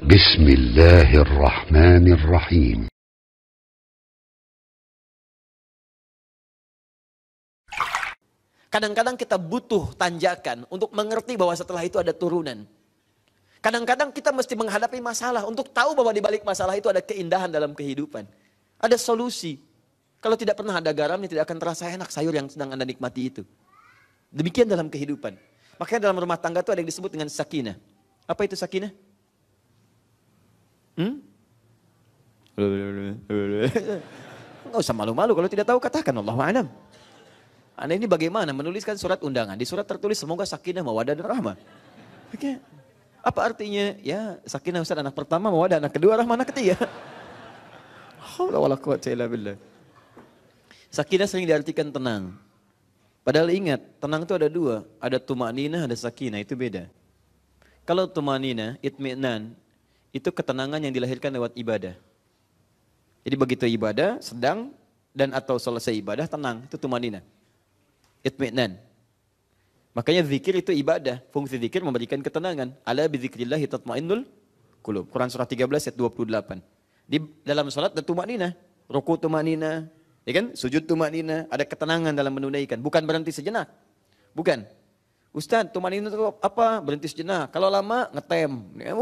بسم الله الرحمن الرحيم Kadang-kadang kita butuh tanjakan untuk mengerti bahwa setelah itu ada turunan. Kadang-kadang kita mesti menghadapi masalah untuk tahu bahwa di balik masalah itu ada keindahan dalam kehidupan. Ada solusi. Kalau tidak pernah ada garam, tidak akan terasa enak sayur yang sedang Anda nikmati itu. Demikian dalam kehidupan. Makanya dalam rumah tangga itu ada yang disebut dengan sakinah. Apa itu sakinah? Hmm? Enggak usah malu-malu kalau tidak tahu katakan Allah alam. Anda ini bagaimana menuliskan surat undangan? Di surat tertulis semoga sakinah mawadah dan rahmah. Oke. Apa artinya? Ya, sakinah Ustaz anak pertama, mawadah anak kedua, rahmah anak ketiga. Allah wala Sakinah sering diartikan tenang. Padahal ingat, tenang itu ada dua. Ada tumanina, ada sakinah, itu beda. Kalau tumanina, itminan, itu ketenangan yang dilahirkan lewat ibadah. Jadi begitu ibadah, sedang dan atau selesai ibadah tenang, itu tumanina. Itmi'nan. Makanya zikir itu ibadah, fungsi zikir memberikan ketenangan. Ala bizikrillah tatma'innul qulub. Quran surah 13 ayat 28. Di dalam salat ada tumanina, ruku tumanina, ya kan? Sujud tumanina, ada ketenangan dalam menunaikan, bukan berhenti sejenak. Bukan. Ustaz, tumanina itu apa? Berhenti sejenak. Kalau lama ngetem. Ya,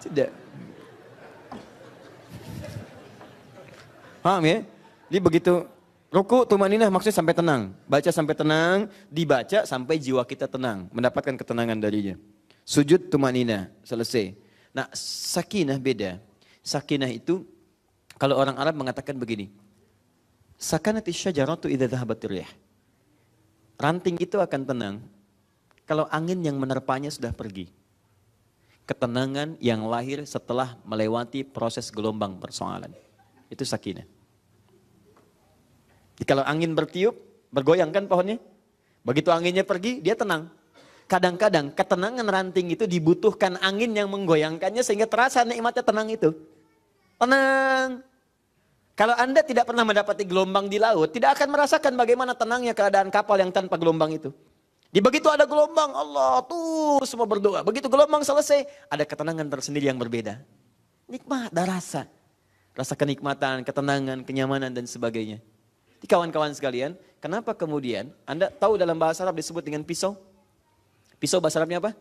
tidak. Paham ya? Jadi begitu Ruku tumaninah maksudnya sampai tenang. Baca sampai tenang, dibaca sampai jiwa kita tenang. Mendapatkan ketenangan darinya. Sujud tumaninah, selesai. Nah, sakinah beda. Sakinah itu, kalau orang Arab mengatakan begini. Sakanati syajaratu idha dhahabatiriyah. Ranting itu akan tenang. Kalau angin yang menerpanya sudah pergi ketenangan yang lahir setelah melewati proses gelombang persoalan. Itu sakinah. Jadi Kalau angin bertiup, bergoyang kan pohonnya? Begitu anginnya pergi, dia tenang. Kadang-kadang ketenangan ranting itu dibutuhkan angin yang menggoyangkannya sehingga terasa nikmatnya tenang itu. Tenang. Kalau Anda tidak pernah mendapati gelombang di laut, tidak akan merasakan bagaimana tenangnya keadaan kapal yang tanpa gelombang itu. Di begitu ada gelombang, Allah tuh semua berdoa. Begitu gelombang selesai, ada ketenangan tersendiri yang berbeda. Nikmat, ada rasa. Rasa kenikmatan, ketenangan, kenyamanan dan sebagainya. Di kawan-kawan sekalian, kenapa kemudian Anda tahu dalam bahasa Arab disebut dengan pisau? Pisau bahasa Arabnya apa?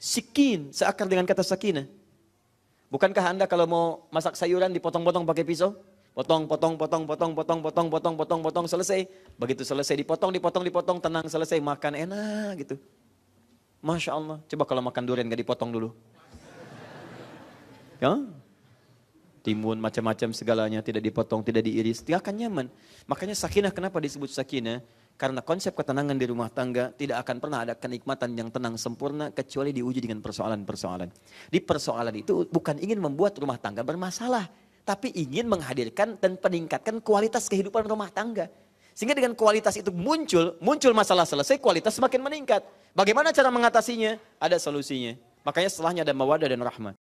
Sikin, seakar dengan kata sakinah. Bukankah Anda kalau mau masak sayuran dipotong-potong pakai pisau? Potong, potong, potong, potong, potong, potong, potong, potong, potong, selesai. Begitu selesai dipotong, dipotong, dipotong, tenang, selesai, makan enak gitu. Masya Allah, coba kalau makan durian gak dipotong dulu. Ya? Timun, macam-macam segalanya, tidak dipotong, tidak diiris, tidak akan nyaman. Makanya sakinah, kenapa disebut sakinah? Karena konsep ketenangan di rumah tangga tidak akan pernah ada kenikmatan yang tenang sempurna kecuali diuji dengan persoalan-persoalan. Di persoalan itu bukan ingin membuat rumah tangga bermasalah, tapi ingin menghadirkan dan meningkatkan kualitas kehidupan rumah tangga. Sehingga dengan kualitas itu muncul, muncul masalah selesai, kualitas semakin meningkat. Bagaimana cara mengatasinya? Ada solusinya. Makanya setelahnya ada mawadah dan rahmat.